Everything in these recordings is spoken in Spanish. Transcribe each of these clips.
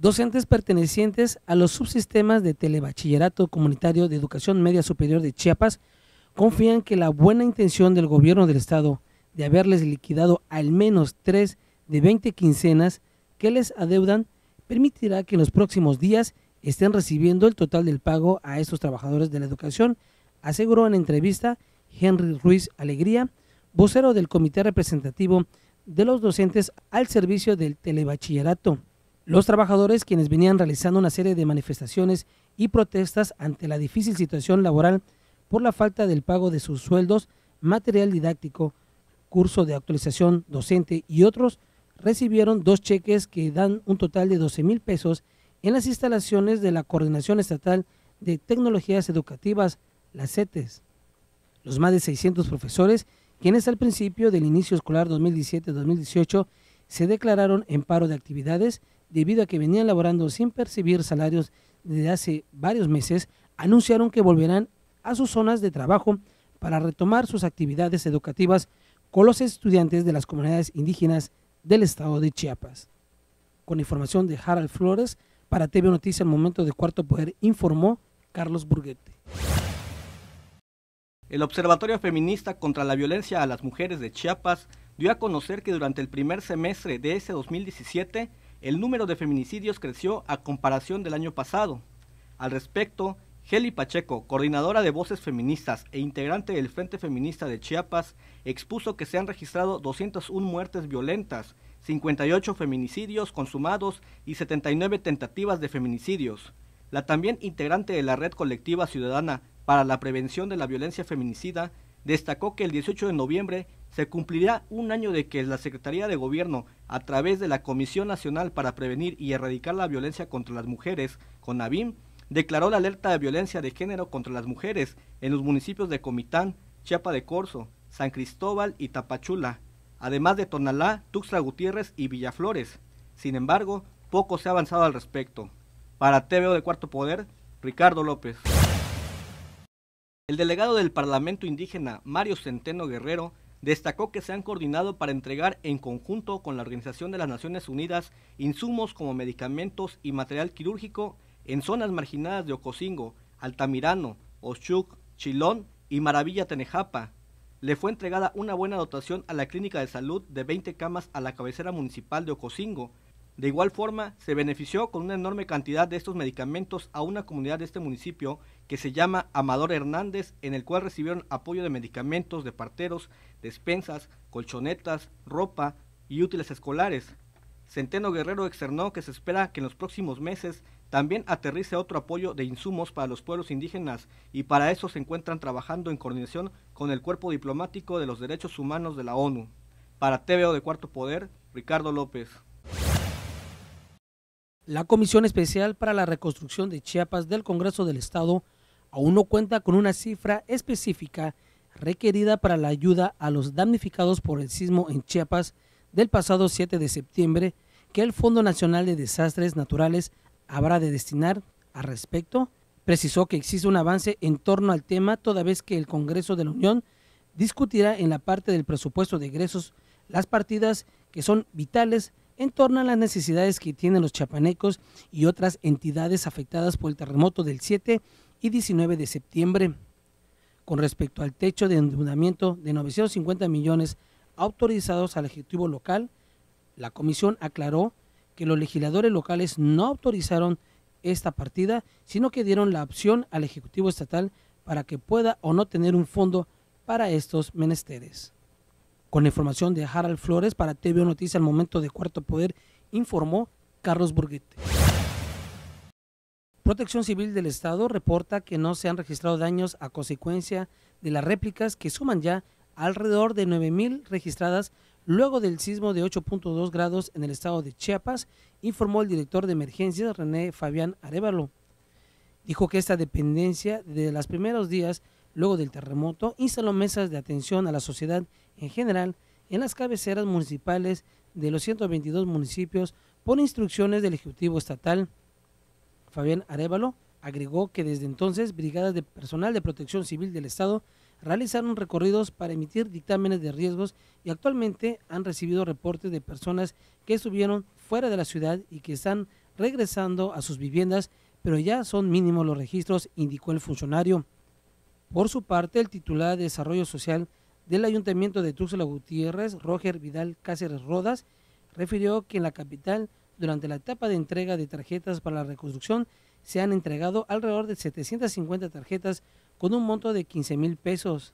docentes pertenecientes a los subsistemas de telebachillerato comunitario de educación media superior de Chiapas confían que la buena intención del gobierno del estado de haberles liquidado al menos tres de 20 quincenas que les adeudan permitirá que en los próximos días estén recibiendo el total del pago a estos trabajadores de la educación, aseguró en entrevista Henry Ruiz Alegría, vocero del Comité Representativo de los Docentes al Servicio del Telebachillerato. Los trabajadores, quienes venían realizando una serie de manifestaciones y protestas ante la difícil situación laboral por la falta del pago de sus sueldos, material didáctico, curso de actualización docente y otros, recibieron dos cheques que dan un total de 12 mil pesos en las instalaciones de la Coordinación Estatal de Tecnologías Educativas, las CETES. Los más de 600 profesores, quienes al principio del inicio escolar 2017-2018 se declararon en paro de actividades, debido a que venían laborando sin percibir salarios desde hace varios meses, anunciaron que volverán a sus zonas de trabajo para retomar sus actividades educativas con los estudiantes de las comunidades indígenas del estado de Chiapas. Con información de Harald Flores, para TV Noticias, el momento de Cuarto Poder, informó Carlos Burguete. El Observatorio Feminista contra la Violencia a las Mujeres de Chiapas dio a conocer que durante el primer semestre de ese 2017 el número de feminicidios creció a comparación del año pasado. Al respecto, Heli Pacheco, coordinadora de Voces Feministas e integrante del Frente Feminista de Chiapas, expuso que se han registrado 201 muertes violentas, 58 feminicidios consumados y 79 tentativas de feminicidios. La también integrante de la Red Colectiva Ciudadana para la Prevención de la Violencia Feminicida destacó que el 18 de noviembre se cumplirá un año de que la Secretaría de Gobierno, a través de la Comisión Nacional para Prevenir y Erradicar la Violencia contra las Mujeres, CONAVIM, declaró la alerta de violencia de género contra las mujeres en los municipios de Comitán, Chiapa de Corzo, San Cristóbal y Tapachula, además de Tonalá, Tuxtla Gutiérrez y Villaflores. Sin embargo, poco se ha avanzado al respecto. Para TVO de Cuarto Poder, Ricardo López. El delegado del Parlamento Indígena, Mario Centeno Guerrero, destacó que se han coordinado para entregar en conjunto con la Organización de las Naciones Unidas insumos como medicamentos y material quirúrgico en zonas marginadas de Ocosingo, Altamirano, Ochuc, Chilón y Maravilla Tenejapa. Le fue entregada una buena dotación a la Clínica de Salud de 20 camas a la cabecera municipal de Ocosingo, de igual forma, se benefició con una enorme cantidad de estos medicamentos a una comunidad de este municipio que se llama Amador Hernández, en el cual recibieron apoyo de medicamentos de parteros, despensas, colchonetas, ropa y útiles escolares. Centeno Guerrero externó que se espera que en los próximos meses también aterrice otro apoyo de insumos para los pueblos indígenas y para eso se encuentran trabajando en coordinación con el Cuerpo Diplomático de los Derechos Humanos de la ONU. Para TVO de Cuarto Poder, Ricardo López. La Comisión Especial para la Reconstrucción de Chiapas del Congreso del Estado aún no cuenta con una cifra específica requerida para la ayuda a los damnificados por el sismo en Chiapas del pasado 7 de septiembre que el Fondo Nacional de Desastres Naturales habrá de destinar al respecto. Precisó que existe un avance en torno al tema toda vez que el Congreso de la Unión discutirá en la parte del presupuesto de egresos las partidas que son vitales en torno a las necesidades que tienen los chapanecos y otras entidades afectadas por el terremoto del 7 y 19 de septiembre. Con respecto al techo de endeudamiento de 950 millones autorizados al Ejecutivo local, la comisión aclaró que los legisladores locales no autorizaron esta partida, sino que dieron la opción al Ejecutivo estatal para que pueda o no tener un fondo para estos menesteres. Con la información de Harald Flores para TV Noticias al momento de Cuarto Poder, informó Carlos Burguete. Protección Civil del Estado reporta que no se han registrado daños a consecuencia de las réplicas que suman ya alrededor de 9.000 registradas luego del sismo de 8.2 grados en el estado de Chiapas, informó el director de emergencias René Fabián Arevalo. Dijo que esta dependencia desde los primeros días luego del terremoto instaló mesas de atención a la sociedad en general en las cabeceras municipales de los 122 municipios por instrucciones del Ejecutivo Estatal. Fabián Arevalo agregó que desde entonces brigadas de personal de protección civil del Estado realizaron recorridos para emitir dictámenes de riesgos y actualmente han recibido reportes de personas que estuvieron fuera de la ciudad y que están regresando a sus viviendas, pero ya son mínimos los registros, indicó el funcionario. Por su parte, el titular de Desarrollo Social, del Ayuntamiento de Tuxtla Gutiérrez, Roger Vidal Cáceres Rodas, refirió que en la capital, durante la etapa de entrega de tarjetas para la reconstrucción, se han entregado alrededor de 750 tarjetas con un monto de 15 mil pesos.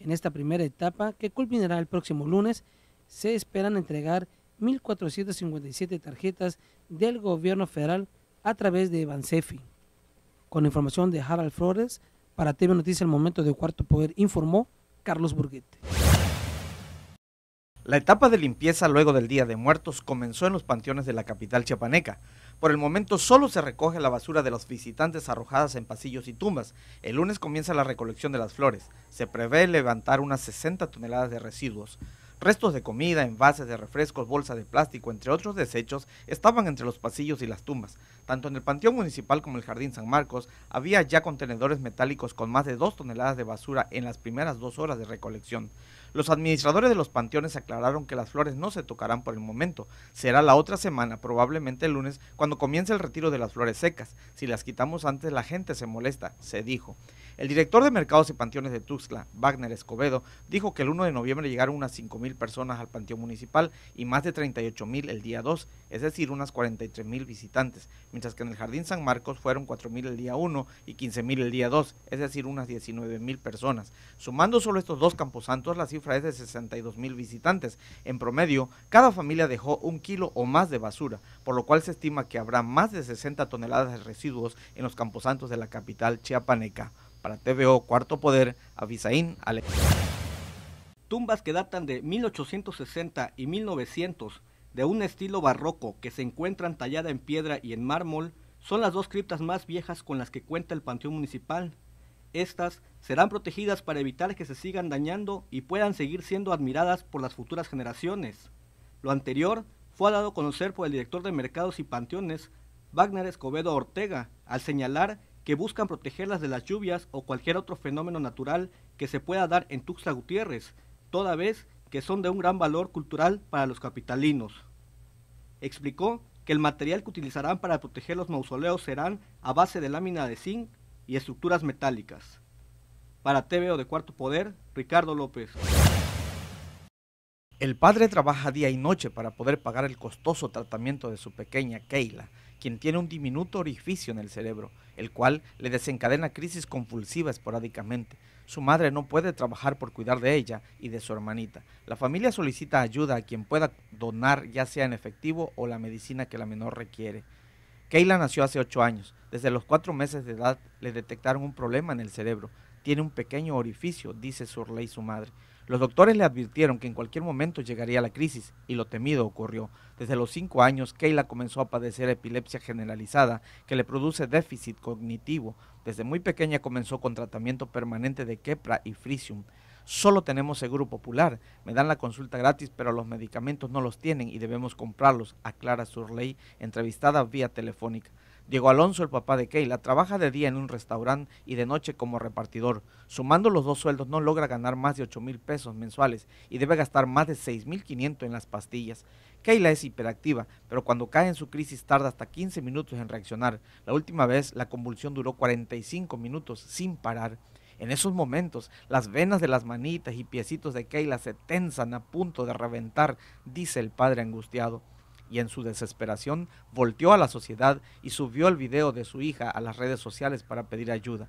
En esta primera etapa, que culminará el próximo lunes, se esperan entregar 1.457 tarjetas del gobierno federal a través de Bansefi. Con información de Harald Flores, para TV Noticias El Momento de Cuarto Poder informó Carlos Burguete. La etapa de limpieza luego del Día de Muertos comenzó en los panteones de la capital chiapaneca. Por el momento solo se recoge la basura de los visitantes arrojadas en pasillos y tumbas. El lunes comienza la recolección de las flores. Se prevé levantar unas 60 toneladas de residuos. Restos de comida, envases de refrescos, bolsas de plástico, entre otros desechos, estaban entre los pasillos y las tumbas. Tanto en el Panteón Municipal como el Jardín San Marcos había ya contenedores metálicos con más de dos toneladas de basura en las primeras dos horas de recolección. Los administradores de los panteones aclararon que las flores no se tocarán por el momento. Será la otra semana, probablemente el lunes, cuando comience el retiro de las flores secas. Si las quitamos antes, la gente se molesta, se dijo. El director de Mercados y Panteones de Tuxtla, Wagner Escobedo, dijo que el 1 de noviembre llegaron unas 5.000 personas al Panteón Municipal y más de 38.000 el día 2, es decir, unas 43.000 visitantes, mientras que en el Jardín San Marcos fueron 4.000 el día 1 y 15.000 el día 2, es decir, unas 19.000 personas. Sumando solo estos dos camposantos, la cifra es de 62 mil visitantes. En promedio, cada familia dejó un kilo o más de basura, por lo cual se estima que habrá más de 60 toneladas de residuos en los camposantos de la capital chiapaneca. Para TVO Cuarto Poder, Avisaín Alex. Tumbas que datan de 1860 y 1900, de un estilo barroco que se encuentran talladas en piedra y en mármol, son las dos criptas más viejas con las que cuenta el Panteón Municipal estas serán protegidas para evitar que se sigan dañando y puedan seguir siendo admiradas por las futuras generaciones. Lo anterior fue dado a conocer por el director de Mercados y Panteones, Wagner Escobedo Ortega, al señalar que buscan protegerlas de las lluvias o cualquier otro fenómeno natural que se pueda dar en Tuxtla Gutiérrez, toda vez que son de un gran valor cultural para los capitalinos. Explicó que el material que utilizarán para proteger los mausoleos serán a base de lámina de zinc y estructuras metálicas. Para TVO de Cuarto Poder, Ricardo López. El padre trabaja día y noche para poder pagar el costoso tratamiento de su pequeña Keila, quien tiene un diminuto orificio en el cerebro, el cual le desencadena crisis convulsiva esporádicamente. Su madre no puede trabajar por cuidar de ella y de su hermanita. La familia solicita ayuda a quien pueda donar ya sea en efectivo o la medicina que la menor requiere. Kayla nació hace ocho años. Desde los cuatro meses de edad le detectaron un problema en el cerebro. Tiene un pequeño orificio, dice Surley su madre. Los doctores le advirtieron que en cualquier momento llegaría la crisis y lo temido ocurrió. Desde los cinco años, Kayla comenzó a padecer epilepsia generalizada que le produce déficit cognitivo. Desde muy pequeña comenzó con tratamiento permanente de Keppra y frisium solo tenemos Seguro Popular. Me dan la consulta gratis, pero los medicamentos no los tienen y debemos comprarlos, aclara Surley, entrevistada vía telefónica. Diego Alonso, el papá de Keila, trabaja de día en un restaurante y de noche como repartidor. Sumando los dos sueldos no logra ganar más de 8 mil pesos mensuales y debe gastar más de 6 mil 500 en las pastillas. Keila es hiperactiva, pero cuando cae en su crisis tarda hasta 15 minutos en reaccionar. La última vez la convulsión duró 45 minutos sin parar. En esos momentos, las venas de las manitas y piecitos de Keila se tensan a punto de reventar, dice el padre angustiado. Y en su desesperación volteó a la sociedad y subió el video de su hija a las redes sociales para pedir ayuda.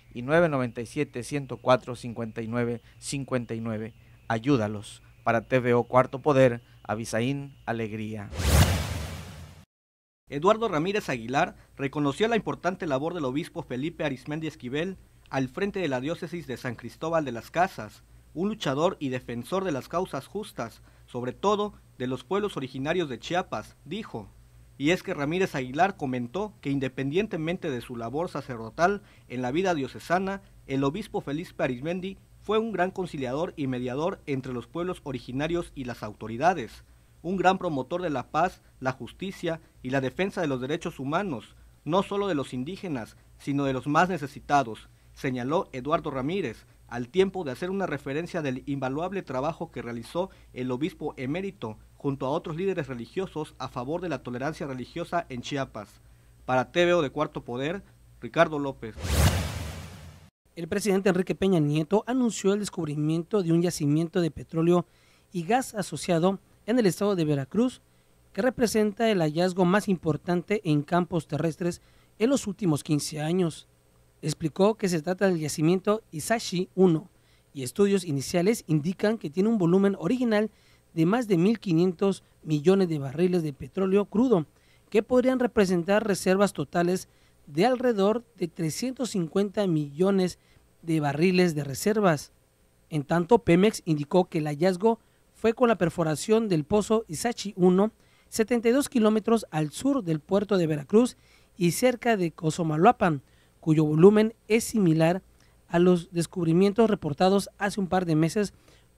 y 997-104-5959. Ayúdalos. Para TVO Cuarto Poder, Avisaín Alegría. Eduardo Ramírez Aguilar reconoció la importante labor del obispo Felipe Arismendi Esquivel al frente de la diócesis de San Cristóbal de las Casas, un luchador y defensor de las causas justas, sobre todo de los pueblos originarios de Chiapas, dijo y es que Ramírez Aguilar comentó que independientemente de su labor sacerdotal en la vida diocesana, el obispo Feliz Parismendi fue un gran conciliador y mediador entre los pueblos originarios y las autoridades, un gran promotor de la paz, la justicia y la defensa de los derechos humanos, no solo de los indígenas, sino de los más necesitados, señaló Eduardo Ramírez, al tiempo de hacer una referencia del invaluable trabajo que realizó el obispo emérito junto a otros líderes religiosos a favor de la tolerancia religiosa en Chiapas. Para TVO de Cuarto Poder, Ricardo López. El presidente Enrique Peña Nieto anunció el descubrimiento de un yacimiento de petróleo y gas asociado en el estado de Veracruz, que representa el hallazgo más importante en campos terrestres en los últimos 15 años. Explicó que se trata del yacimiento Isashi 1 y estudios iniciales indican que tiene un volumen original de más de 1.500 millones de barriles de petróleo crudo, que podrían representar reservas totales de alrededor de 350 millones de barriles de reservas. En tanto, Pemex indicó que el hallazgo fue con la perforación del pozo Isachi 1, 72 kilómetros al sur del puerto de Veracruz y cerca de Cosomaluapan, cuyo volumen es similar a los descubrimientos reportados hace un par de meses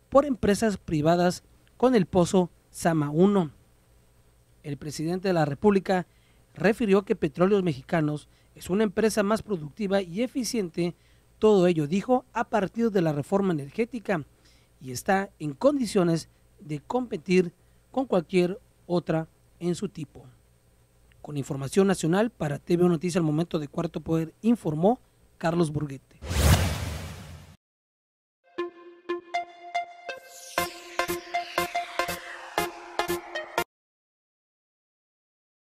por empresas privadas con el pozo Sama 1. El presidente de la República refirió que Petróleos Mexicanos es una empresa más productiva y eficiente, todo ello dijo a partir de la reforma energética y está en condiciones de competir con cualquier otra en su tipo. Con información nacional para TV Noticias al momento de Cuarto Poder informó Carlos Burguete.